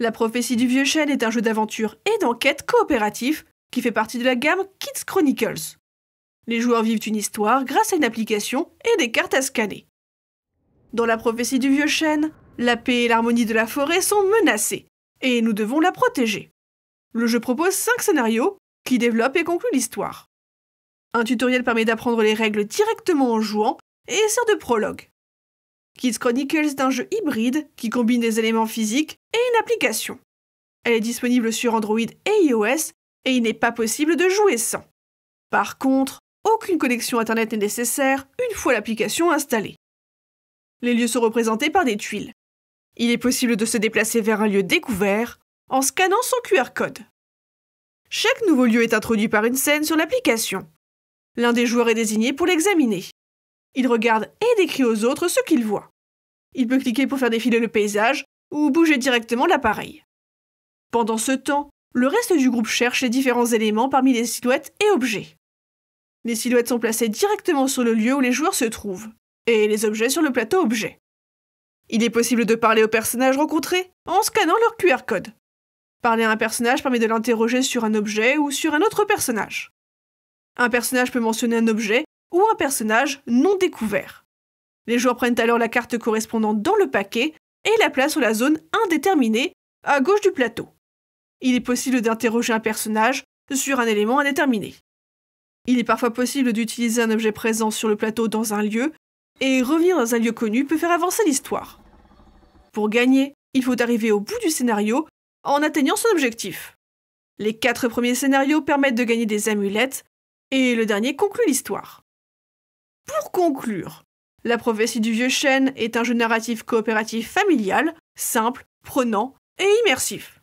La prophétie du vieux chêne est un jeu d'aventure et d'enquête coopératif qui fait partie de la gamme Kids Chronicles. Les joueurs vivent une histoire grâce à une application et des cartes à scanner. Dans la prophétie du vieux chêne, la paix et l'harmonie de la forêt sont menacées, et nous devons la protéger. Le jeu propose 5 scénarios qui développent et concluent l'histoire. Un tutoriel permet d'apprendre les règles directement en jouant et sert de prologue. Kids Chronicles est un jeu hybride qui combine des éléments physiques et une application. Elle est disponible sur Android et iOS et il n'est pas possible de jouer sans. Par contre, aucune connexion Internet n'est nécessaire une fois l'application installée. Les lieux sont représentés par des tuiles. Il est possible de se déplacer vers un lieu découvert en scannant son QR code. Chaque nouveau lieu est introduit par une scène sur l'application. L'un des joueurs est désigné pour l'examiner. Il regarde et décrit aux autres ce qu'il voit. Il peut cliquer pour faire défiler le paysage ou bouger directement l'appareil. Pendant ce temps, le reste du groupe cherche les différents éléments parmi les silhouettes et objets. Les silhouettes sont placées directement sur le lieu où les joueurs se trouvent, et les objets sur le plateau objet. Il est possible de parler aux personnages rencontrés en scannant leur QR code. Parler à un personnage permet de l'interroger sur un objet ou sur un autre personnage. Un personnage peut mentionner un objet ou un personnage non découvert. Les joueurs prennent alors la carte correspondante dans le paquet et la placent sur la zone indéterminée à gauche du plateau. Il est possible d'interroger un personnage sur un élément indéterminé. Il est parfois possible d'utiliser un objet présent sur le plateau dans un lieu, et revenir dans un lieu connu peut faire avancer l'histoire. Pour gagner, il faut arriver au bout du scénario en atteignant son objectif. Les quatre premiers scénarios permettent de gagner des amulettes, et le dernier conclut l'histoire. Pour conclure, la prophétie du vieux chêne est un jeu narratif coopératif familial, simple, prenant et immersif.